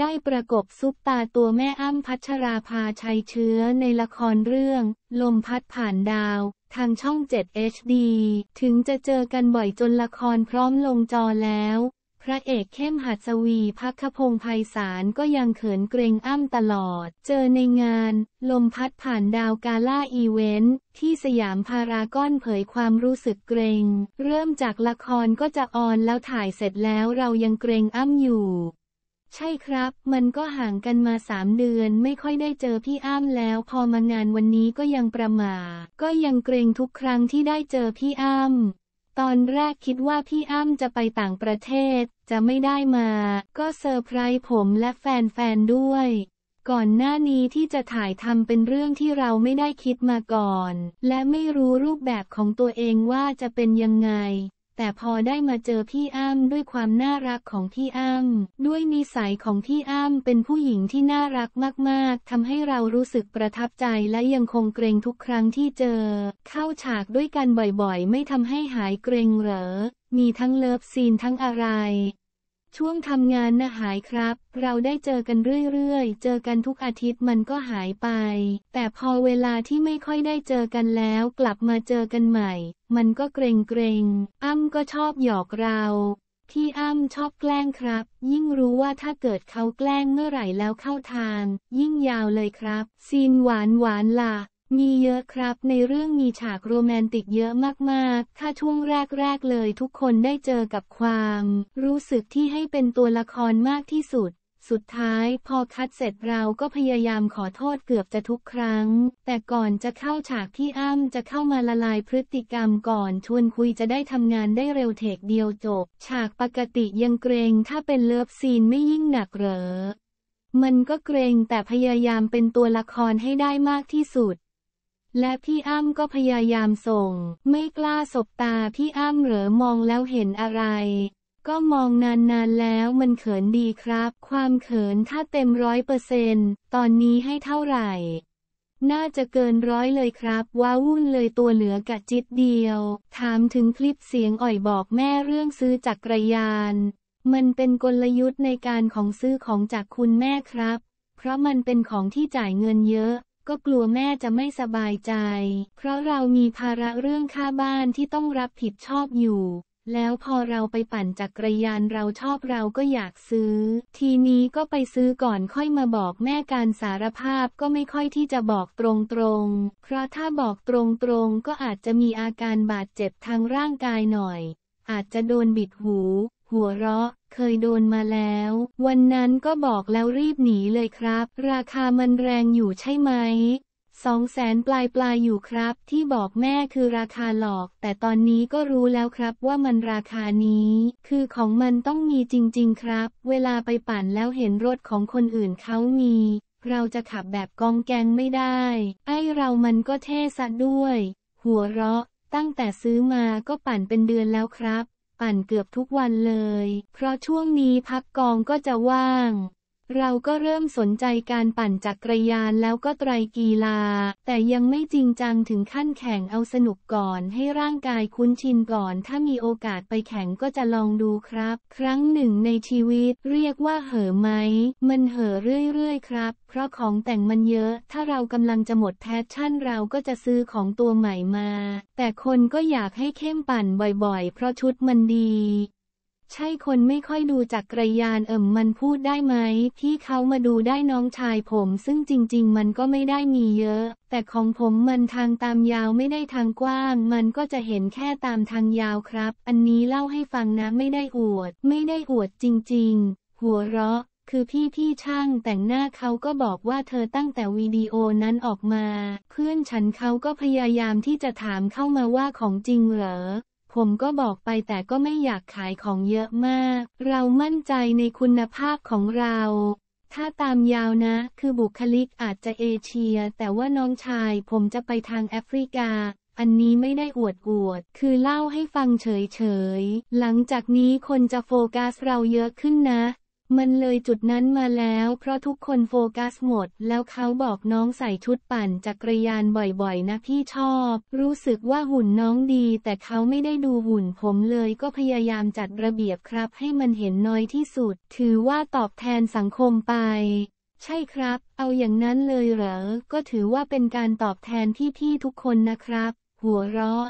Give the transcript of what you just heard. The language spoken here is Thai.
ได้ประกบซุปตาตัวแม่อ้ำพัชราภาชัยเชื้อในละครเรื่อง ลมพัดผ่านดาว ทางช่อง 7 HD ถึงจะเจอกันบ่อยจนละครพร้อมลงจอแล้ว พระเอกเข้มหัดสวีพักพงไพศาลก็ยังเขินเกรงอ้ำตลอด เจอในงาน ลมพัดผ่านดาวกาล่าอีเวนต์ที่สยามพารากอนเผยความรู้สึกเกรง เริ่มจากละครก็จะออนแล้วถ่ายเสร็จแล้วเรายังเกรงอ้ำอยู่ใช่ครับ มันก็ห่างกันมาสามเดือนไม่ค่อยได้เจอพี่อ้ำแล้วพอมางานวันนี้ก็ยังประมาก็ยังเกรงทุกครั้งที่ได้เจอพี่อ้ำตอนแรกคิดว่าพี่อ้ำจะไปต่างประเทศ จะไม่ได้มา ก็เซอร์ไพรส์ผมและแฟนๆด้วย ก่อนหน้านี้ที่จะถ่ายทำเป็นเรื่องที่เราไม่ได้คิดมาก่อน และไม่รู้รูปแบบของตัวเองว่าจะเป็นยังไงแต่พอได้มาเจอพี่อ้ำด้วยความน่ารักของพี่อ้ำด้วยนิสัยของพี่อ้ำเป็นผู้หญิงที่น่ารักมาก ๆ ทำให้เรารู้สึกประทับใจและยังคงเกรงทุกครั้งที่เจอ เข้าฉากด้วยกันบ่อยๆ ไม่ทำให้หายเกรงเหรอ มีทั้งเลิฟซีนทั้งอะไรช่วงทำงานนะหายครับ เราได้เจอกันเรื่อยๆ เจอกันทุกอาทิตย์มันก็หายไป แต่พอเวลาที่ไม่ค่อยได้เจอกันแล้วกลับมาเจอกันใหม่ มันก็เกรงเกรงอ้ำก็ชอบหยอกเราพี่อ้ำชอบแกล้งครับ ยิ่งรู้ว่าถ้าเกิดเขาแกล้งเมื่อไหร่แล้วเข้าทางยิ่งยาวเลยครับ ซีนหวานหวานละ่ะมีเยอะครับ ในเรื่องมีฉากโรแมนติกเยอะมาก ๆ ถ้าช่วงแรก ๆ เลยทุกคนได้เจอกับความรู้สึกที่ให้เป็นตัวละครมากที่สุด สุดท้าย พอคัดเสร็จเราก็พยายามขอโทษเกือบจะทุกครั้ง แต่ก่อนจะเข้าฉากที่อ้ำจะเข้ามาละลายพฤติกรรมก่อนชวนคุยจะได้ทำงานได้เร็วเทคเดียวจบ ฉากปกติยังเกรงถ้าเป็นเลิฟซีนไม่ยิ่งหนักเหรอมันก็เกรงแต่พยายามเป็นตัวละครให้ได้มากที่สุดและพี่อ้ำก็พยายามส่ง ไม่กล้าสบตาพี่อ้ำเหรอมองแล้วเห็นอะไร ก็มองนานๆแล้วมันเขินดีครับ ความเขินถ้าเต็มร้อยเปอร์เซนต์ตอนนี้ให้เท่าไหร่ น่าจะเกินร้อยเลยครับว้าวุ่นเลยตัวเหลือกะจิตเดียว ถามถึงคลิปเสียงอ่อยบอกแม่เรื่องซื้อจักรยาน มันเป็นกลยุทธ์ในการของซื้อของจากคุณแม่ครับ เพราะมันเป็นของที่จ่ายเงินเยอะก็กลัวแม่จะไม่สบายใจ เพราะเรามีภาระเรื่องค่าบ้านที่ต้องรับผิดชอบอยู่ แล้วพอเราไปปั่นจักรยานเราชอบเราก็อยากซื้อ ทีนี้ก็ไปซื้อก่อนค่อยมาบอกแม่การสารภาพก็ไม่ค่อยที่จะบอกตรงๆ เพราะถ้าบอกตรงๆ ก็อาจจะมีอาการบาดเจ็บทางร่างกายหน่อย อาจจะโดนบิดหูหัวเราะ เคยโดนมาแล้ว วันนั้นก็บอกแล้วรีบหนีเลยครับ ราคามันแรงอยู่ใช่ไหมสองแสนปลายปลายอยู่ครับ ที่บอกแม่คือราคาหลอก แต่ตอนนี้ก็รู้แล้วครับว่ามันราคานี้คือของมันต้องมีจริงๆครับ เวลาไปปั่นแล้วเห็นรถของคนอื่นเขามี เราจะขับแบบกองแกงไม่ได้ ไอเรามันก็เท่ซะด้วย หัวเราะตั้งแต่ซื้อมาก็ปั่นเป็นเดือนแล้วครับปั่นเกือบทุกวันเลย เพราะช่วงนี้พักกองก็จะว่างเราก็เริ่มสนใจการปั่นจักรยานแล้วก็ไตรกีฬา แต่ยังไม่จริงจังถึงขั้นแข่งเอาสนุกก่อนให้ร่างกายคุ้นชินก่อน ถ้ามีโอกาสไปแข่งก็จะลองดูครับ ครั้งหนึ่งในชีวิตเรียกว่าเห่อไหมมันเห่อเรื่อยๆ ครับ เพราะของแต่งมันเยอะ ถ้าเรากำลังจะหมดแพชชั่นเราก็จะซื้อของตัวใหม่มา แต่คนก็อยากให้เข้มปั่นบ่อย ๆ เพราะชุดมันดีใช่คนไม่ค่อยดูจักรยานเอิ่มมันพูดได้ไหมที่เขามาดูได้น้องชายผมซึ่งจริงๆ มันก็ไม่ได้มีเยอะ แต่ของผมมันทางตามยาวไม่ได้ทางกว้าง มันก็จะเห็นแค่ตามทางยาวครับ อันนี้เล่าให้ฟังนะไม่ได้อวด ไม่ได้อวดจริง ๆ หัวเราะ คือพี่พี่ช่าง แต่งหน้าเขาก็บอกว่าเธอตั้งแต่วิดีโอนั้นออกมา เพื่อนฉันเขาก็พยายามที่จะถามเข้ามาว่าของจริงเหรอผมก็บอกไปแต่ก็ไม่อยากขายของเยอะมาก เรามั่นใจในคุณภาพของเรา ถ้าตามยาวนะ คือบุคลิกอาจจะเอเชีย แต่ว่าน้องชายผมจะไปทางแอฟริกา อันนี้ไม่ได้อวดอวด คือเล่าให้ฟังเฉยๆ หลังจากนี้คนจะโฟกัสเราเยอะขึ้นนะมันเลยจุดนั้นมาแล้ว เพราะทุกคนโฟกัสหมด แล้วเขาบอกน้องใส่ชุดปั่นจักรยานบ่อยๆนะพี่ชอบ รู้สึกว่าหุ่นน้องดีแต่เขาไม่ได้ดูหุ่นผมเลยก็พยายามจัดระเบียบครับ ให้มันเห็นน้อยที่สุด ถือว่าตอบแทนสังคมไป ใช่ครับ เอาอย่างนั้นเลยเหรอ ก็ถือว่าเป็นการตอบแทนพี่ๆทุกคนนะครับ หัวเราะ